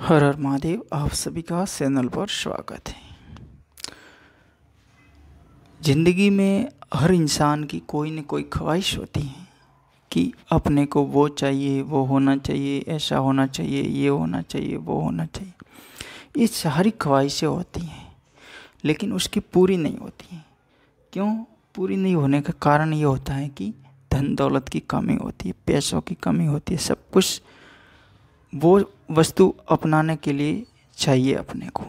हर हर महादेव आप सभी का चैनल पर स्वागत है जिंदगी में हर इंसान की कोई न कोई ख्वाहिश होती है कि अपने को वो चाहिए वो होना चाहिए ऐसा होना चाहिए ये होना चाहिए वो होना चाहिए ये सारी ख्वाहिशें होती हैं लेकिन उसकी पूरी नहीं होती हैं क्यों पूरी नहीं होने का कारण ये होता है कि धन दौलत की कमी होती है पैसों की कमी होती है सब कुछ वो वस्तु अपनाने के लिए चाहिए अपने को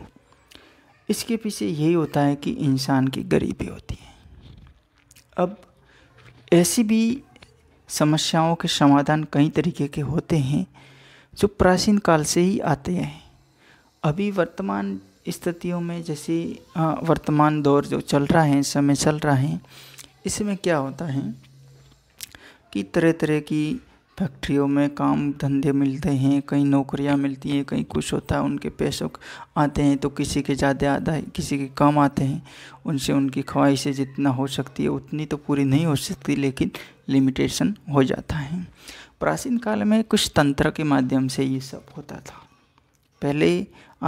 इसके पीछे यही होता है कि इंसान की गरीबी होती है अब ऐसी भी समस्याओं के समाधान कई तरीके के होते हैं जो प्राचीन काल से ही आते हैं अभी वर्तमान स्थितियों में जैसे वर्तमान दौर जो चल रहा है समय चल रहा है इसमें क्या होता है कि तरह तरह की फैक्ट्रियों में काम धंधे मिलते हैं कहीं नौकरियां मिलती हैं कहीं कुछ होता है उनके पैसों आते हैं तो किसी के ज़्यादा आता है किसी के कम आते हैं उनसे उनकी ख्वाहिशें जितना हो सकती है उतनी तो पूरी नहीं हो सकती लेकिन लिमिटेशन हो जाता है प्राचीन काल में कुछ तंत्र के माध्यम से ये सब होता था पहले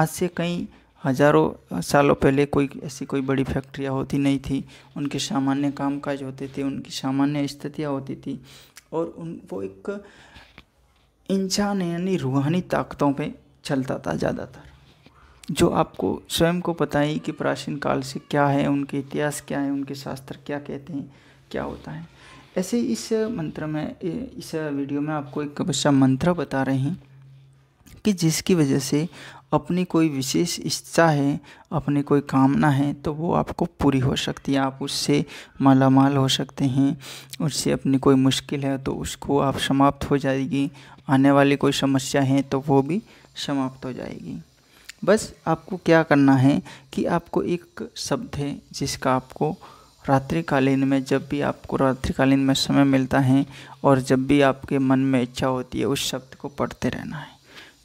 आज से कई हजारों सालों पहले कोई ऐसी कोई बड़ी फैक्ट्रियाँ होती नहीं थी उनके सामान्य कामकाज होते थे उनकी सामान्य स्थितियाँ होती थी और उन वो एक इंसान यानी रूहानी ताकतों पे चलता था ज़्यादातर जो आपको स्वयं को पता ही कि प्राचीन काल से क्या है उनके इतिहास क्या है उनके शास्त्र क्या कहते हैं क्या होता है ऐसे इस मंत्र में इस वीडियो में आपको एक बच्चा मंत्र बता रहे हैं कि जिसकी वजह से अपनी कोई विशेष इच्छा है अपनी कोई कामना है तो वो आपको पूरी हो सकती है आप उससे मालामाल हो सकते हैं उससे अपनी कोई मुश्किल है तो उसको आप समाप्त हो जाएगी आने वाली कोई समस्या है तो वो भी समाप्त हो जाएगी बस आपको क्या करना है कि आपको एक शब्द है जिसका आपको रात्रिकालीन में जब भी आपको रात्रिकालीन में समय मिलता है और जब भी आपके मन में इच्छा होती है उस शब्द को पढ़ते रहना है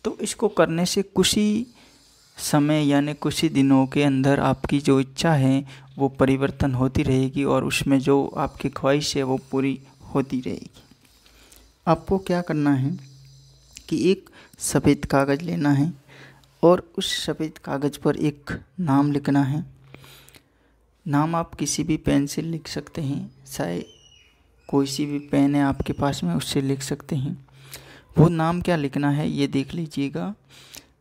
तो इसको करने से कुछ ही समय यानी कुछ ही दिनों के अंदर आपकी जो इच्छा है वो परिवर्तन होती रहेगी और उसमें जो आपकी ख्वाहिश है वो पूरी होती रहेगी आपको क्या करना है कि एक सफ़ेद कागज़ लेना है और उस सफ़ेद कागज़ पर एक नाम लिखना है नाम आप किसी भी पेन से लिख सकते हैं चाहे कोई सी भी पेन है आपके पास में उससे लिख सकते हैं वो नाम क्या लिखना है ये देख लीजिएगा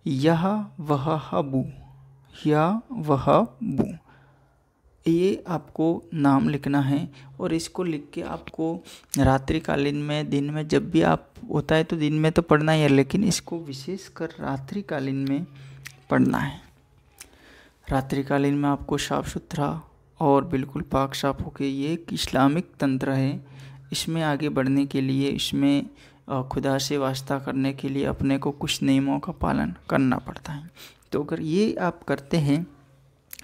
यह वह हबू या वह बू ये आपको नाम लिखना है और इसको लिख के आपको रात्रिकालीन में दिन में जब भी आप होता है तो दिन में तो पढ़ना ही है लेकिन इसको विशेषकर रात्रिकालीन में पढ़ना है रात्रिकालीन में आपको साफ सुथरा और बिल्कुल पाक साफ होके ये एक इस्लामिक तंत्र है इसमें आगे बढ़ने के लिए इसमें खुदा से वास्ता करने के लिए अपने को कुछ नियमों का पालन करना पड़ता है तो अगर ये आप करते हैं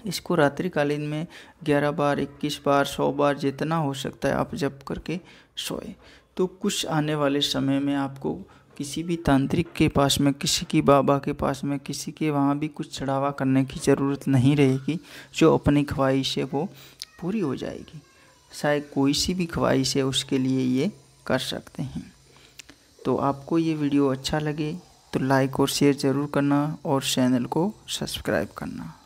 इसको रात्रिकालीन में 11 बार 21 बार 100 बार जितना हो सकता है आप जब करके सोए तो कुछ आने वाले समय में आपको किसी भी तांत्रिक के पास में किसी की बाबा के पास में किसी के वहाँ भी कुछ चढ़ावा करने की ज़रूरत नहीं रहेगी जो अपनी ख्वाहिश है वो पूरी हो जाएगी शायद कोई सी भी ख्वाहिश है उसके लिए ये कर सकते हैं तो आपको ये वीडियो अच्छा लगे तो लाइक और शेयर ज़रूर करना और चैनल को सब्सक्राइब करना